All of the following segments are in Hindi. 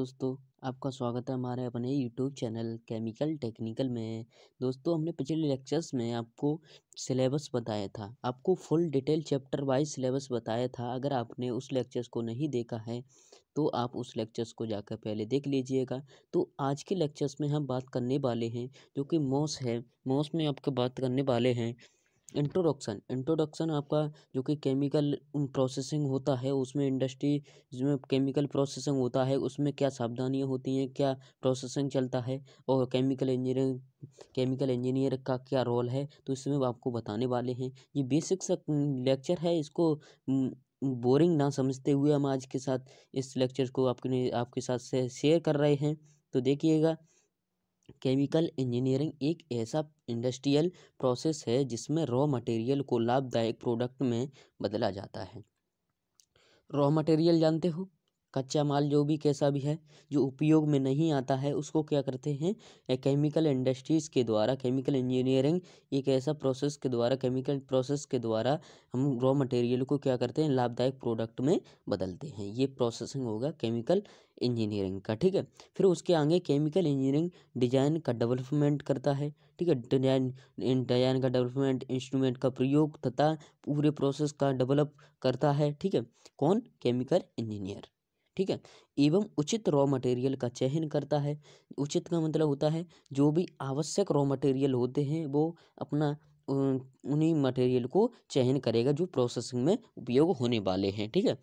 दोस्तों आपका स्वागत है हमारे अपने यूट्यूब चैनल केमिकल टेक्निकल में दोस्तों हमने पिछले लेक्चर्स में आपको सिलेबस बताया था आपको full detail chapter wise syllabus बताया था अगर आपने उस लेक्चर्स को नहीं देखा है तो आप उस लेक्चर्स को जाकर पहले देख लीजिएगा तो आज के लेक्चर्स में हम बात करने वाले हैं जो कि मॉस है मॉस में आपके बात करने वाले हैं इंट्रोडक्शन इंट्रोडक्शन आपका जो कि केमिकल प्रोसेसिंग होता है उसमें इंडस्ट्री जिसमें केमिकल प्रोसेसिंग होता है उसमें क्या सावधानियां होती हैं क्या प्रोसेसिंग चलता है और केमिकल इंजीनियरिंग केमिकल इंजीनियर का क्या रोल है तो इसमें आपको बताने वाले हैं ये बेसिक सा लेक्चर है इसको बोरिंग ना समझते हुए हम आज के साथ इस लेक्चर को आपके आपके साथ शेयर कर रहे हैं तो देखिएगा केमिकल इंजीनियरिंग एक ऐसा इंडस्ट्रियल प्रोसेस है जिसमें रॉ मटेरियल को लाभदायक प्रोडक्ट में बदला जाता है रॉ मटेरियल जानते हो कच्चा माल जो भी कैसा भी है जो उपयोग में नहीं आता है उसको क्या करते हैं केमिकल इंडस्ट्रीज़ के द्वारा केमिकल इंजीनियरिंग एक ऐसा प्रोसेस के द्वारा केमिकल प्रोसेस के द्वारा हम रॉ मटेरियल को क्या करते हैं लाभदायक प्रोडक्ट में बदलते हैं ये प्रोसेसिंग होगा केमिकल इंजीनियरिंग का ठीक है फिर उसके आगे केमिकल इंजीनियरिंग डिजाइन का डेवलपमेंट करता है ठीक है डिजाइन डिजाइन का डेवलपमेंट इंस्ट्रूमेंट का प्रयोग तथा पूरे प्रोसेस का डेवलप करता है ठीक है कौन केमिकल इंजीनियर ठीक है एवं उचित रॉ मटेरियल का चयन करता है उचित का मतलब होता है जो भी आवश्यक रॉ मटेरियल होते हैं वो अपना उन्हीं मटेरियल को चयन करेगा जो प्रोसेसिंग में उपयोग होने वाले हैं ठीक है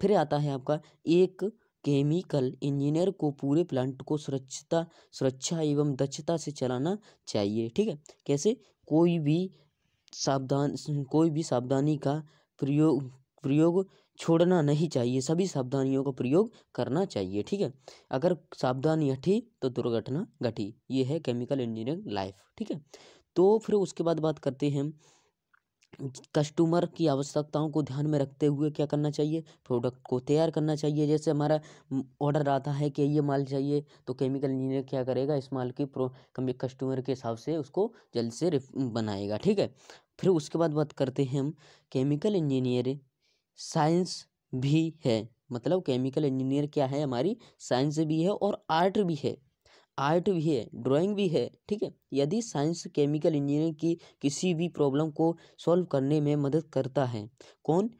फिर आता है आपका एक केमिकल इंजीनियर को पूरे प्लांट को सुरक्षता सुरक्षा एवं दक्षता से चलाना चाहिए ठीक है कैसे कोई भी सावधान कोई भी सावधानी का प्रयोग प्रयोग छोड़ना नहीं चाहिए सभी सावधानियों का प्रयोग करना चाहिए ठीक है अगर सावधानी हटी तो दुर्घटना घटी ये है केमिकल इंजीनियरिंग लाइफ ठीक है तो फिर उसके बाद बात करते हैं कस्टमर की आवश्यकताओं को ध्यान में रखते हुए क्या करना चाहिए प्रोडक्ट को तैयार करना चाहिए जैसे हमारा ऑर्डर आता है कि ये माल चाहिए तो केमिकल इंजीनियर क्या करेगा इस माल की प्रो कस्टमर के हिसाब से उसको जल्द से बनाएगा ठीक है फिर उसके बाद बात करते हैं हम केमिकल इंजीनियर साइंस भी है मतलब केमिकल इंजीनियर क्या है हमारी साइंस भी है और आर्ट भी है आर्ट भी है ड्राइंग भी है ठीक है यदि साइंस केमिकल इंजीनियरिंग की किसी भी प्रॉब्लम को सॉल्व करने में मदद करता है कौन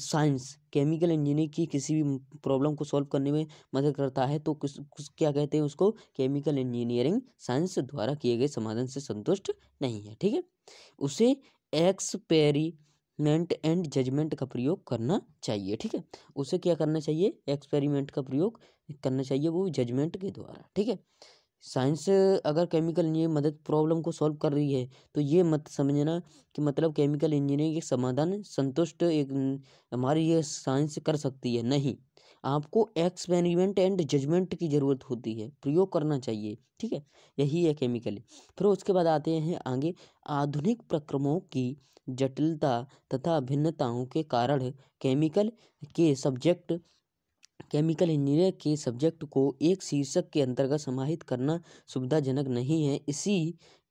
साइंस केमिकल इंजीनियरिंग की किसी भी प्रॉब्लम को सॉल्व करने में मदद करता है तो कुछ, कुछ क्या कहते हैं उसको केमिकल इंजीनियरिंग साइंस द्वारा किए गए समाधान से संतुष्ट नहीं है ठीक है उसे एक्सपेरी मेंट एंड जजमेंट का प्रयोग करना चाहिए ठीक है उसे क्या करना चाहिए एक्सपेरिमेंट का प्रयोग करना चाहिए वो जजमेंट के द्वारा ठीक है साइंस अगर केमिकल इंजीनियरिंग मदद प्रॉब्लम को सॉल्व कर रही है तो ये मत समझना कि मतलब केमिकल इंजीनियरिंग एक समाधान संतुष्ट एक हमारी ये साइंस कर सकती है नहीं आपको एक्सपेरिमेंट एंड जजमेंट की ज़रूरत होती है प्रयोग करना चाहिए ठीक है यही है केमिकल फिर उसके बाद आते हैं आगे आधुनिक प्रक्रमों की जटिलता तथा भिन्नताओं के कारण केमिकल के सब्जेक्ट केमिकल इंजीनियर के सब्जेक्ट को एक शीर्षक के अंतर्गत समाहित करना सुविधाजनक नहीं है इसी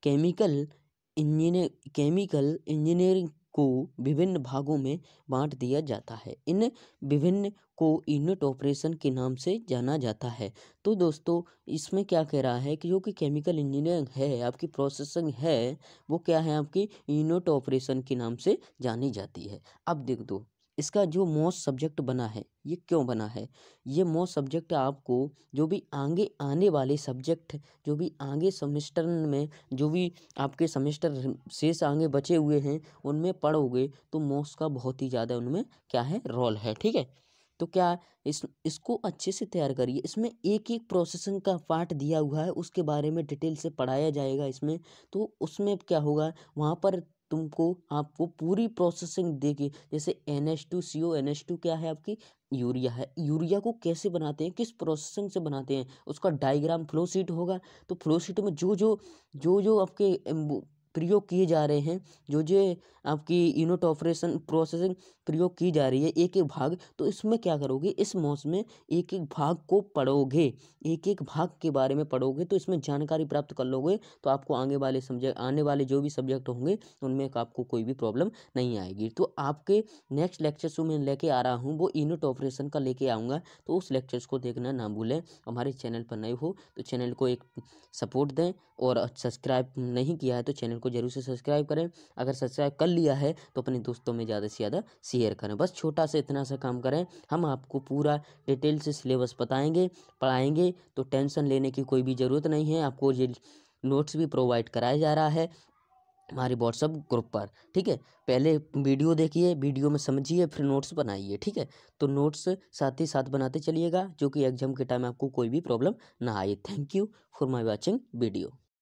केमिकल इंजीनियर केमिकल इंजीनियरिंग को विभिन्न भागों में बांट दिया जाता है इन विभिन्न को यूनिट ऑपरेशन के नाम से जाना जाता है तो दोस्तों इसमें क्या कह रहा है कि जो कि केमिकल इंजीनियरिंग है आपकी प्रोसेसिंग है वो क्या है आपकी यूनिट ऑपरेशन के नाम से जानी जाती है अब देख दो इसका जो मोस्ट सब्जेक्ट बना है ये क्यों बना है ये मोस्ट सब्जेक्ट आपको जो भी आगे आने वाले सब्जेक्ट जो भी आगे सेमेस्टर में जो भी आपके सेमेस्टर शेष आगे बचे हुए हैं उनमें पढ़ोगे तो मोस्ट का बहुत ही ज़्यादा उनमें क्या है रोल है ठीक है तो क्या इस इसको अच्छे से तैयार करिए इसमें एक एक प्रोसेसिंग का पार्ट दिया हुआ है उसके बारे में डिटेल से पढ़ाया जाएगा इसमें तो उसमें क्या होगा वहाँ पर तुमको आपको पूरी प्रोसेसिंग देगी जैसे N H two C O N H two क्या है आपकी यूरिया है यूरिया को कैसे बनाते हैं किस प्रोसेसिंग से बनाते हैं उसका डायग्राम फ्लोशीट होगा तो फ्लोशीट में जो जो जो जो आपके प्रयोग किए जा रहे हैं जो जो आपकी यूनिट ऑपरेशन प्रोसेसिंग प्रयोग की जा रही है एक एक भाग तो इसमें क्या करोगे इस मौसम में एक एक भाग को पढ़ोगे एक एक भाग के बारे में पढ़ोगे तो इसमें जानकारी प्राप्त कर लोगे तो आपको आगे वाले सब्जेक्ट आने वाले जो भी सब्जेक्ट होंगे उनमें आपको कोई भी प्रॉब्लम नहीं आएगी तो आपके नेक्स्ट लेक्चर्स जो मैं लेके आ रहा हूँ वो यूनिट ऑपरेशन का लेके आऊँगा तो उस लेक्चर्स को देखना ना भूलें हमारे चैनल पर नए हो तो चैनल को एक सपोर्ट दें और सब्सक्राइब नहीं किया है तो चैनल को जरूर से सब्सक्राइब करें अगर सब्सक्राइब कर लिया है तो अपने दोस्तों में ज़्यादा से ज़्यादा शेयर करें बस छोटा सा इतना सा काम करें हम आपको पूरा डिटेल से सिलेबस बताएँगे पढ़ाएँगे तो टेंशन लेने की कोई भी ज़रूरत नहीं है आपको ये नोट्स भी प्रोवाइड कराया जा रहा है हमारे व्हाट्सअप ग्रुप पर ठीक है पहले वीडियो देखिए वीडियो में समझिए फिर नोट्स बनाइए ठीक है तो नोट्स साथ ही साथ बनाते चलिएगा जो कि एग्जाम के टाइम आपको कोई भी प्रॉब्लम ना आए thank you for my watching video